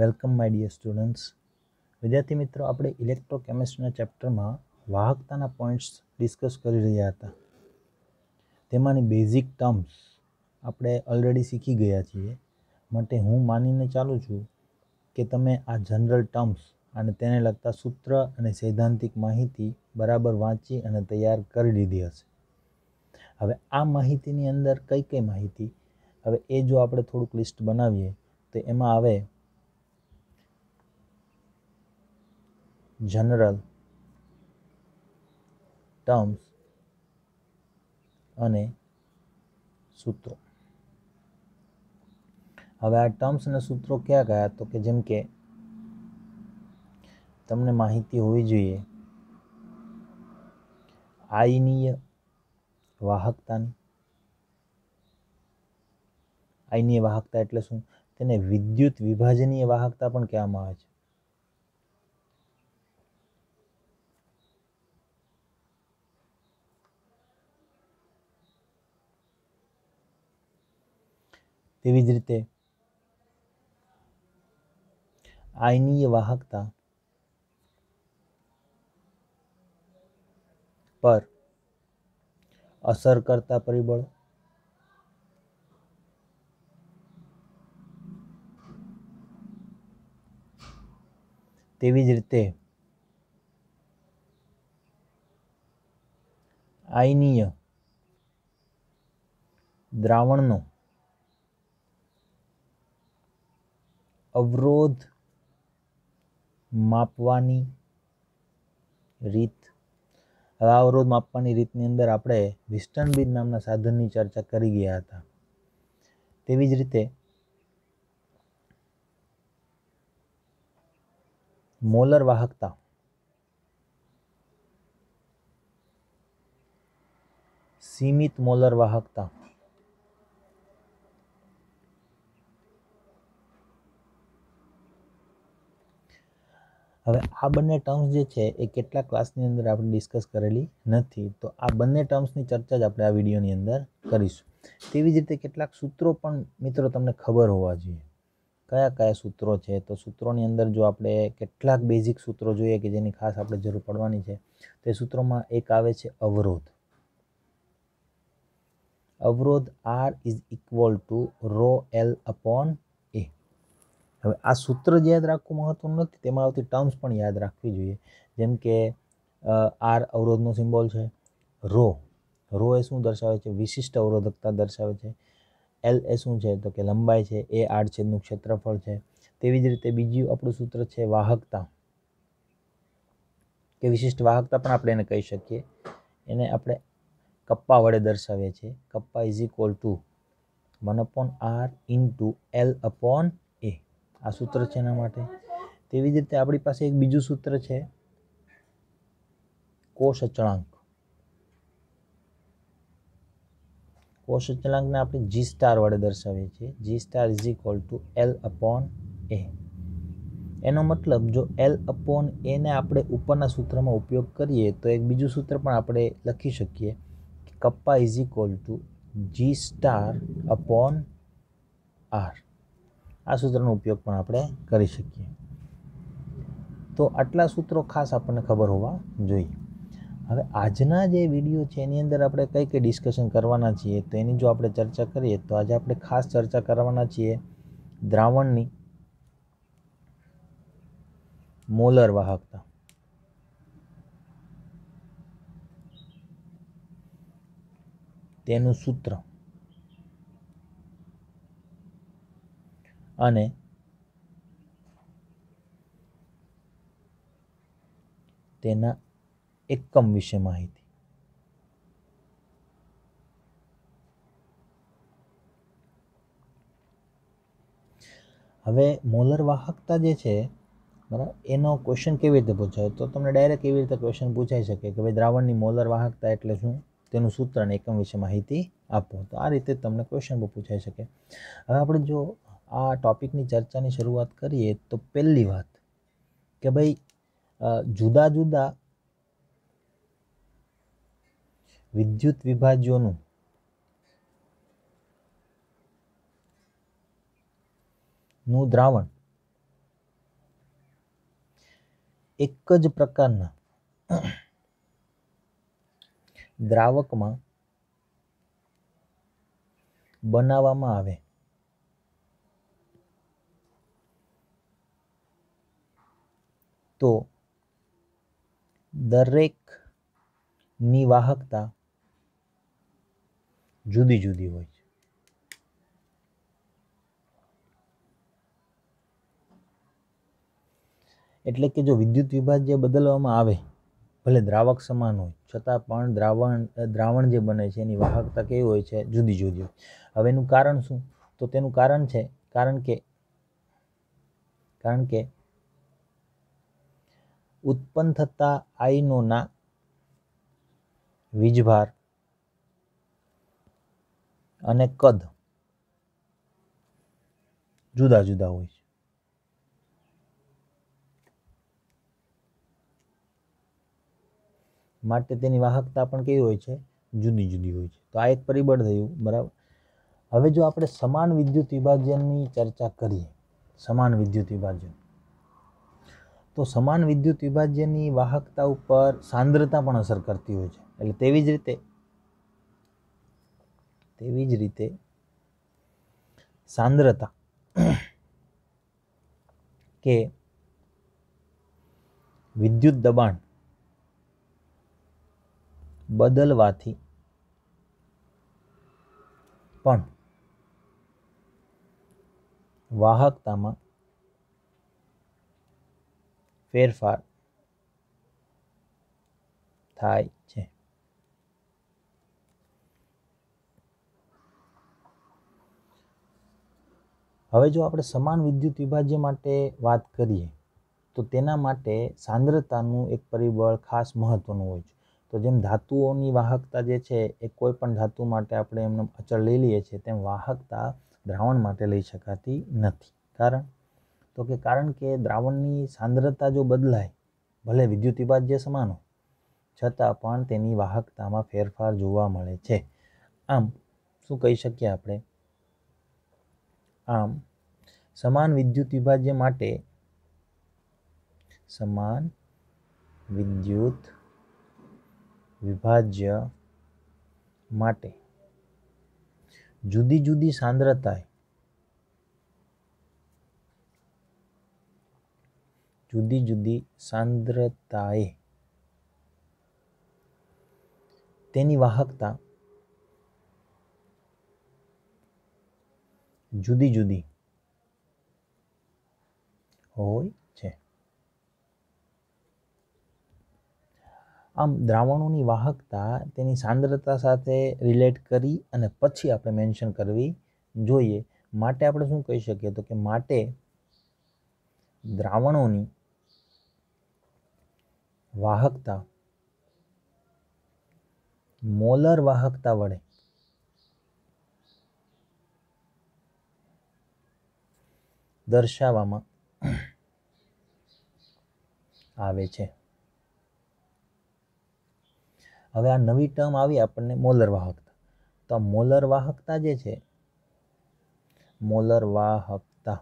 welcome my dear students વિદ્યાર્થી મિત્રો આપણે ઇલેક્ટ્રોકેમિસ્ટ્રીના ચેપ્ટરમાં વાહકતાના પોઈન્ટ્સ ડિસ્કસ કરી રહ્યા હતા તેમાંની બેઝિક ટર્મ્સ આપણે ઓલરેડી શીખી ગયા છીએ માટે હું માનીને ચાલું છું કે તમે આ જનરલ ટર્મ્સ અને તેને લગતા સૂત્ર અને સૈદ્ધાંતિક માહિતી બરાબર વાંચી અને તૈયાર કરી લીધી હશે હવે આ માહિતીની અંદર કઈ કઈ માહિતી હવે એ જો આપણે થોડુંક લિસ્ટ બનાવીએ તો એમાં આવે જનરલ ટર્મ્સ અને સૂત્રો હવે આ ટર્મ્સ અને સૂત્રો ક્યાં ગયા તો કે જેમ કે તમને માહિતી હોવી જોઈએ આયનીય વાહકતાની આયનીય વાહકતા એટલે શું તેને વિદ્યુત વિભાજનીય વાહકતા પણ કહેવામાં આવે છે તેવી જ રીતે આયનીય વાહકતા પર અસર કરતા પરિબળો તેવી જ રીતે આયનીય દ્રાવણનો અવરોધ માપવાની રીત હવે આ અવરોધ માપવાની રીતની અંદર આપણે વિસ્ટન બીજ નામના સાધનની ચર્ચા કરી ગયા હતા તેવી જ રીતે મોલર વાહકતા સીમિત મોલર વાહકતા હવે આ બંને ટર્મ્સ જે છે એ કેટલા ક્લાસની અંદર આપણે ડિસ્કસ કરેલી નથી તો આ બંને ટર્મ્સની ચર્ચા જ આપણે આ વિડીયોની અંદર કરીશું તેવી જ રીતે કેટલાક સૂત્રો પણ મિત્રો તમને ખબર હોવા જોઈએ કયા કયા સૂત્રો છે તો સૂત્રોની અંદર જો આપણે કેટલાક બેઝિક સૂત્રો જોઈએ કે જેની ખાસ આપણે જરૂર પડવાની છે તે સૂત્રોમાં એક આવે છે અવરોધ અવરોધ R is equal to rho L upon હવે આ સૂત્ર જ યાદ રાખવું મહત્વનું નથી તેમાં આવતી ટર્મ્સ પણ યાદ રાખવી જોઈએ જેમ કે આર અવરોધનો સિમ્બોલ છે રો રો એ શું દર્શાવે છે વિશિષ્ટ અવરોધકતા દર્શાવે છે એલ એ શું છે તો કે લંબાઈ છે એ આડછેદનું ક્ષેત્રફળ છે તેવી જ રીતે બીજું આપણું સૂત્ર છે વાહકતા કે વિશિષ્ટ વાહકતા પણ આપણે એને કહી શકીએ એને આપણે કપ્પા વડે દર્શાવીએ છીએ kappa is equal to one upon R into L upon આ સૂત્ર છે એના માટે તેવી જ રીતે આપણી પાસે એક બીજું સૂત્ર છે કોષ અચળાંક કોષ અચળાંકને આપણે જી સ્ટાર વડે દર્શાવીએ છીએ G star is equal to L upon A એનો મતલબ જો એલ અપોન એને આપણે ઉપરના સૂત્રમાં ઉપયોગ કરીએ તો એક બીજું સૂત્ર પણ આપણે લખી શકીએ કે kappa is equal to G star upon R આ સૂત્રનો ઉપયોગ પણ આપણે કરી શકીએ તો આટલા સૂત્રો ખાસ આપણને ખબર હોવા જોઈએ હવે આજના જે વિડીયો છે એની અંદર આપણે કઈ કઈ ડિસ્કશન કરવાના છીએ તો એની જો આપણે ચર્ચા કરીએ તો આજે આપણે ખાસ ચર્ચા કરવાના છીએ દ્રાવણની મોલર વાહકતા તેનું સૂત્ર અને તેના એકમ વિશે માહિતી હવે મોલર વાહકતા જે છે બરાબર એનો ક્વેશ્ચન કેવી રીતે પૂછાય તો તમને ડાયરેક્ટ એવી રીતે ક્વેશ્ચન પૂછાઈ શકે કે ભાઈ દ્રાવણની મોલર વાહકતા એટલે શું તેનું સૂત્ર અને એકમ વિશે માહિતી આપો તો આ રીતે તમને ક્વેશ્ચન પૂછાઈ શકે હવે આપણે જો આ ટૉપિકની ચર્ચાની શરૂઆત કરીએ તો પહેલી વાત કે ભાઈ જુદા જુદા વિદ્યુત વિભાજ્યોનું નું દ્રાવણ એક જ પ્રકારના દ્રાવકમાં બનાવવામાં આવે તો દરેકની વાહકતા જુદી જુદી હોય છે એટલે કે જો વિદ્યુત વિભાજ્ય બદલવામાં આવે ભલે દ્રાવક સમાન હોય છતાં પણ દ્રાવણ દ્રાવણ જે બને છે એની વાહકતા કેવી હોય છે જુદી જુદી હોય હવે એનું કારણ શું તો તેનું કારણ છે કારણ કે કારણ કે ઉત્પન્ન થતા આયનોના વીજભાર અને કદ જુદા જુદા હોય છે માટે તેની વાહકતા પણ કેવી હોય છે જુદી જુદી હોય છે તો આ એક પરિબળ થયું બરાબર હવે જો આપણે સમાન વિદ્યુત વિભાજનની ચર્ચા કરીએ સમાન વિદ્યુત વિભાજન તો સમાન વિદ્યુત વિભાજ્યની વાહકતા ઉપર સાંદ્રતા પણ અસર કરતી હોય છે એટલે તેવી જ રીતે તેવી જ રીતે સાંદ્રતા કે વિદ્યુત દબાણ બદલવાથી પણ વાહકતામાં ફેરફાર થાય છે હવે જો આપણે સમાન વિદ્યુત વિભાજ્ય માટે વાત કરીએ તો તેના માટે સાંદ્રતાનું એક પરિબળ ખાસ મહત્વનું હોય છે તો જેમ ધાતુઓની વાહકતા જે છે એ કોઈ પણ ધાતુ માટે આપણે એમને અચળ લઈ લઈએ છીએ તેમ વાહકતા દ્રાવણ માટે લઈ શકાતી નથી કારણ તો કે કારણ કે દ્રાવણની સાંદ્રતા જો બદલાય ભલે વિદ્યુત વિભાજ્ય સમાન હોય છતાં પણ તેની વાહકતામાં ફેરફાર જોવા મળે છે આમ શું કહી શકીએ આપણે આમ સમાન વિદ્યુત વિભાજ્ય માટે સમાન વિદ્યુત વિભાજ્ય માટે જુદી જુદી સાંદ્રતાએ જુદી જુદી સાંદ્રતાએ તેની વાહકતા જુદી જુદી હોય છે આમ દ્રાવણોની વાહકતા તેની સાંદ્રતા સાથે રિલેટ કરી અને પછી આપણે મેન્શન કરવી જોઈએ માટે આપણે શું કહી શકીએ તો કે માટે દ્રાવણોની વાહકતા મોલર વાહકતા વડે દર્શાવવામાં આવે છે હવે આ નવી ટર્મ આવી આપણને મોલર વાહકતા તો મોલર વાહકતા જે છે મોલર વાહકતા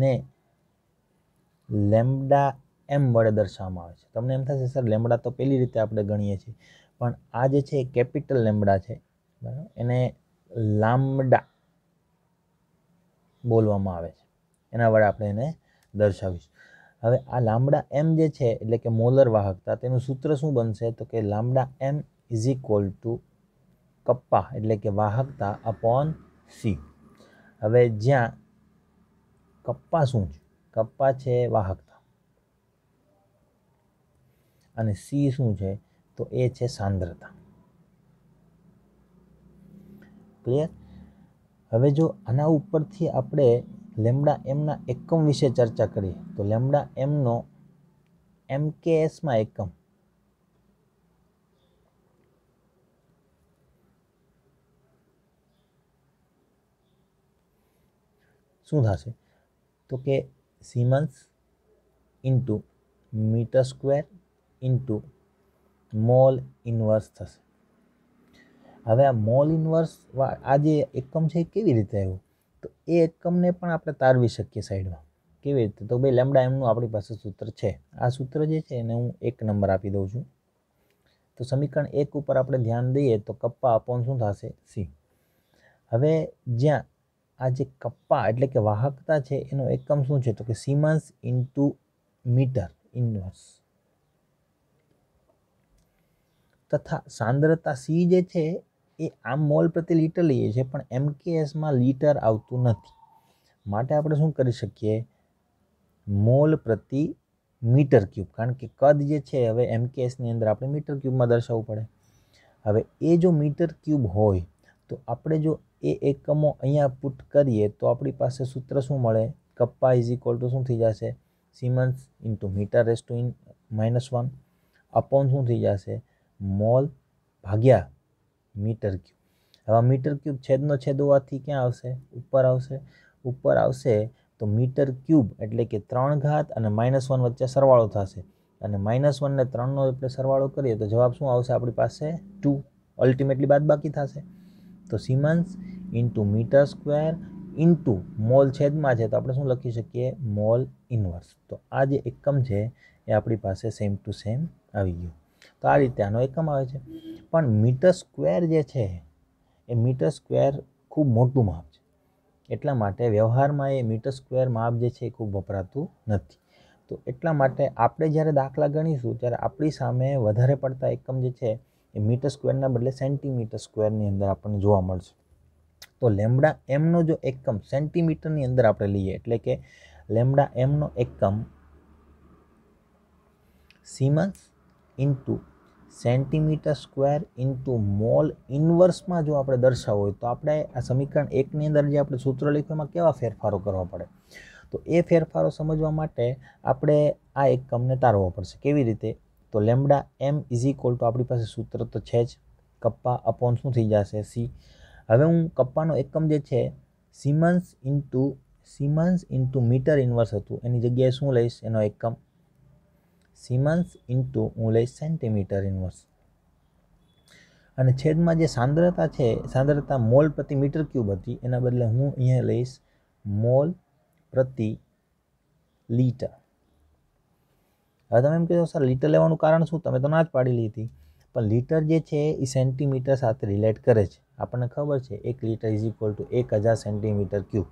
ને લેમ્ડા એમ વડે દર્શાવવામાં આવે છે તમને એમ થશે સર લેમડા તો પહેલી રીતે આપણે ગણીએ છીએ પણ આ જે છે એ કેપિટલ લેમડા છે બરાબર એને લામડા બોલવામાં આવે છે એના વડે આપણે એને દર્શાવીશું હવે આ લાંબડા એમ જે છે એટલે કે મોલર વાહકતા તેનું સૂત્ર શું બનશે તો કે lambda M is equal to kappa એટલે કે વાહકતા અપોન સી હવે જ્યાં કપ્પા શું છે કપ્પા છે વાહકતા અને સી શું છે તો એ છે સાંદ્રતા ક્લિયર હવે જો આના ઉપરથી આપણે લેમડા એમના એકમ વિશે ચર્ચા કરીએ તો લેમડા એમનો એમ કે એમકેએસમાં એકમ શું થશે તો કે siemens into metre square into mol inverse થશે હવે આ મોલ ઇન્વર્સ આ જે એકમ છે એ કેવી રીતે આવ્યું તો એ એકમને પણ આપણે તારવી શકીએ સાઈડમાં કેવી રીતે તો ભાઈ લેમડા એમનું આપણી પાસે સૂત્ર છે આ સૂત્ર જે છે એને હું એક નંબર આપી દઉં છું તો સમીકરણ એક ઉપર આપણે ધ્યાન દઈએ તો કપ્પા અપોન શું થશે સી હવે જ્યાં આ જે કપ્પા એટલે કે વાહકતા છે એનો એકમ શું છે તો કે સીમાંસ ઇન્ટુ મીટર ઇન્વર્સ તથા સાંદ્રતા સી જે છે એ આમ મોલ પ્રતિ લીટર લઈએ છીએ પણ એમકેએસમાં લીટર આવતું નથી માટે આપણે શું કરી શકીએ મોલ પ્રતિ મીટર ક્યુબ કારણ કે કદ જે છે હવે એમકેએસની અંદર આપણે મીટર ક્યુબમાં દર્શાવવું પડે હવે એ જો મીટર ક્યુબ હોય તો આપણે જો એ એકમો અહીંયા પુટ કરીએ તો આપણી પાસે સૂત્ર શું મળે કપ્પા ઇઝ ઇક્વલ ટુ શું થઈ જશે siemens into metre raise in minus one upon શું થઈ જશે મોલ ભાગ્યા મીટર ક્યુબ હવે મીટર ક્યુબ છેદનો છેદ હોવાથી ક્યાં આવશે ઉપર આવશે ઉપર આવશે તો મીટર ક્યુબ એટલે કે ત્રણ ઘાત અને માઇનસ વન વચ્ચે સરવાળો થશે અને માઇનસ વનને ત્રણનો એટલે સરવાળો કરીએ તો જવાબ શું આવશે આપણી પાસે ટુ અલ્ટિમેટલી બાદ બાકી થશે તો siemens into metre square into mol છેદમાં છે તો આપણે શું લખી શકીએ મોલ ઇન્વર્સ તો આ જે એકમ છે એ આપણી પાસે સેમ ટુ સેમ આવી ગયું તો આ રીતે આનો એકમ આવે છે પણ મીટર સ્ક્વેર જે છે એ મીટર સ્ક્વેર ખૂબ મોટું માપ છે એટલા માટે વ્યવહારમાં એ મીટર સ્ક્વેર માપ જે છે એ ખૂબ વપરાતું નથી તો એટલા માટે આપણે જ્યારે દાખલા ગણીશું ત્યારે આપણી સામે વધારે પડતા એકમ જે છે એ મીટર સ્ક્વેરના બદલે સેન્ટીમીટર સ્ક્વેરની અંદર આપણને જોવા મળશે તો લેમડા એમનો જો એકમ સેન્ટીમીટરની અંદર આપણે લઈએ એટલે કે લેમડા એમનો એકમ siemens into centimetre square into mol ઇન્વર્સમાં જો આપણે દર્શાવો હોય તો આપણે આ સમીકરણ એકની અંદર જે આપણે સૂત્ર લખ્યું એમાં કેવા ફેરફારો કરવા પડે તો એ ફેરફારો સમજવા માટે આપણે આ એકમને તારવો પડશે કેવી રીતે તો lambda M is equal to આપણી પાસે સૂત્ર તો છે જ કપ્પા અપોન શું થઈ જશે સી હવે હું કપ્પાનો એકમ જે છે siemens into siemens into metre inverse હતું એની જગ્યાએ શું લઈશ એનો એકમ સીમાંસ ઇન્ટુ લઈશ સેન્ટીમીટર ઇન્વર્સ અને છેદમાં જે સાંદ્રતા છે સાંદ્રતા મોલ પ્રતિ મીટર ક્યુબ હતી એના બદલે હું અહીંયા લઈશ મોલ પ્રતિ લીટર હવે તમે એમ કહેશો સર લીટર લેવાનું કારણ શું તમે તો ના જ પાડી લીધી પણ લીટર જે છે એ સેન્ટીમીટર સાથે રિલેટ કરે છે આપણને ખબર છે એક લીટર ઇઝ ઇક્વલ ટુ એક હજાર સેન્ટીમીટર ક્યુબ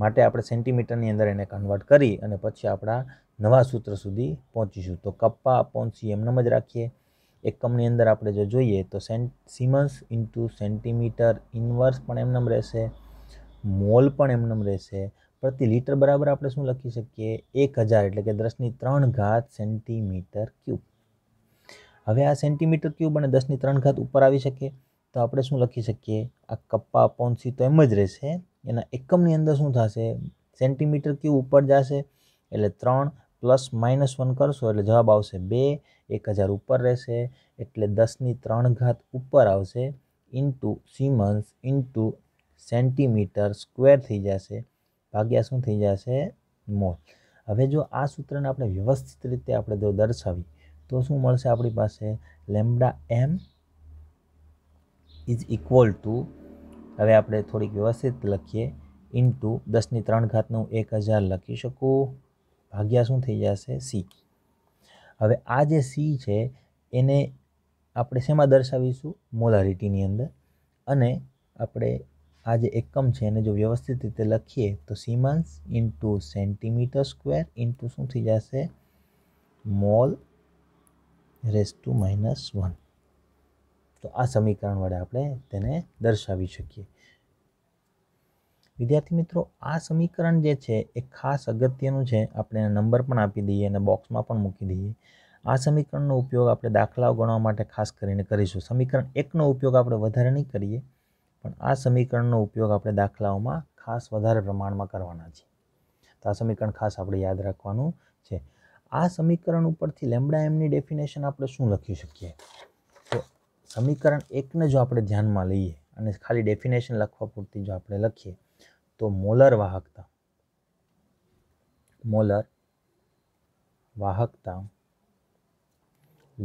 માટે આપણે સેન્ટીમીટરની અંદર એને કન્વર્ટ કરી અને પછી આપણા નવા સૂત્ર સુધી પહોંચીશું તો કપ્પા અપોન સી એમનામ જ રાખીએ એકમની અંદર આપણે જો જોઈએ તો cent siemens into centimetre inverse પણ એમનેમ રહેશે મોલ પણ એમનેમ રહેશે પ્રતિ લીટર બરાબર આપણે શું લખી શકીએ એક હજાર એટલે કે દસની ત્રણ ઘાત સેન્ટીમીટર ક્યુબ હવે આ સેન્ટીમીટર ક્યુબ અને દસની ત્રણ ઘાત ઉપર આવી શકે તો આપણે શું લખી શકીએ આ કપ્પા અપોન તો એમ જ રહેશે એના એકમની અંદર શું થશે સેન્ટીમીટર ક્યુબ ઉપર જશે એટલે ત્રણ પ્લસ માઇનસ વન કરશો એટલે જવાબ આવશે બે એક હજાર ઉપર રહેશે એટલે દસની ત્રણ ઘાત ઉપર આવશે into siemens into centimetre square થઈ જશે ભાગ્યા શું થઈ જશે મોલ હવે જો આ સૂત્રને આપણે વ્યવસ્થિત રીતે આપણે જો દર્શાવી તો શું મળશે આપણી પાસે lambda M is equal to હવે આપણે થોડીક વ્યવસ્થિત લખીએ ઇન્ટુ દસની ત્રણ ઘાતનું એક હજાર લખી શકું ભાગ્યા શું થઈ જશે સી હવે આ જે સી છે એને આપણે શેમાં દર્શાવીશું મોલારિટીની અંદર અને આપણે આ જે એકમ છે એને જો વ્યવસ્થિત રીતે લખીએ તો siemens into centimetre square into શું થઈ જશે mol raise to minus one તો આ સમીકરણ વડે આપણે તેને દર્શાવી શકીએ વિદ્યાર્થી મિત્રો આ સમીકરણ જે છે એ ખાસ અગત્યનું છે આપણે એને નંબર પણ આપી દઈએ અને બોક્સમાં પણ મૂકી દઈએ આ સમીકરણનો ઉપયોગ આપણે દાખલાઓ ગણવા માટે ખાસ કરીને કરીશું સમીકરણ એકનો ઉપયોગ આપણે વધારે નહીં કરીએ પણ આ સમીકરણનો ઉપયોગ આપણે દાખલાઓમાં ખાસ વધારે પ્રમાણમાં કરવાના છે તો આ સમીકરણ ખાસ આપણે યાદ રાખવાનું છે આ સમીકરણ ઉપરથી લેમડા એમની ડેફિનેશન આપણે શું લખી શકીએ તો સમીકરણ એકને જો આપણે ધ્યાનમાં લઈએ અને ખાલી ડેફિનેશન લખવા પૂરતી જો આપણે લખીએ તો મોલર વાહકતા મોલર વાહકતા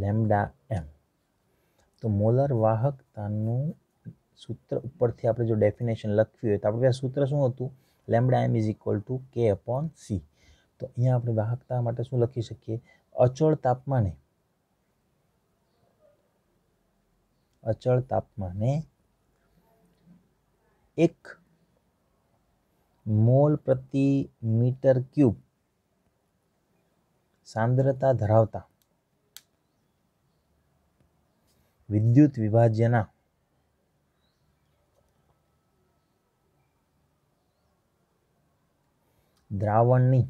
લેમ્ડા એમ તો મોલર વાહકતાનું સૂત્ર ઉપરથી આપણે જો ડેફિનેશન લખ્યું હોય તો આપણે આ સૂત્ર શું હતું lambda M is equal to K upon C તો અહીંયા આપણે વાહકતા માટે શું લખી શકીએ અચળ તાપમાને અચળ તાપમાને એક મોલ પ્રતિ મીટર ક્યુબ સાંદ્રતા ધરાવતા વિદ્યુત વિભાજ્યના દ્રાવણની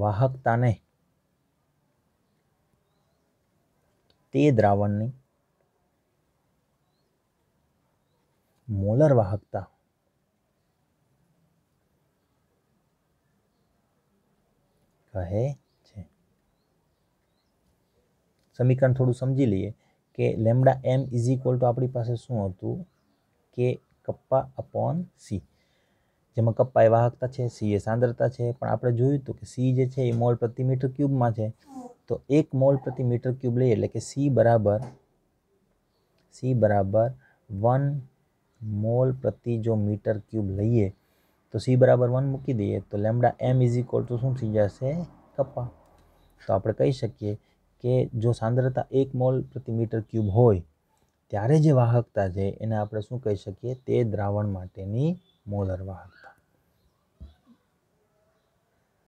વાહકતાને તે દ્રાવણની મોલર વાહકતા કહે છે સમીકરણ થોડું સમજી લઈએ કે lambda M is equal to આપણી પાસે શું હતું કે કપ્પા અપોન સી જેમાં કપ્પા એ વાહકતા છે સી એ સાંદ્રતા છે પણ આપણે જોયું હતું કે સી જે છે એ મોલ પ્રતિ મીટર ક્યુબમાં છે તો એક મોલ પ્રતિ મીટર ક્યુબ લઈએ એટલે કે સી બરાબર સી બરાબર વન મોલ પ્રતિ જો મીટર ક્યુબ લઈએ તો સી બરાબર વન મૂકી દઈએ તો lambda M is equal to શું થઈ જશે કપ્પા તો આપણે કહી શકીએ કે જો સાંદ્રતા એક મોલ પ્રતિ મીટર ક્યુબ હોય ત્યારે જે વાહકતા છે એને આપણે શું કહી શકીએ તે દ્રાવણ માટેની મોલર વાહકતા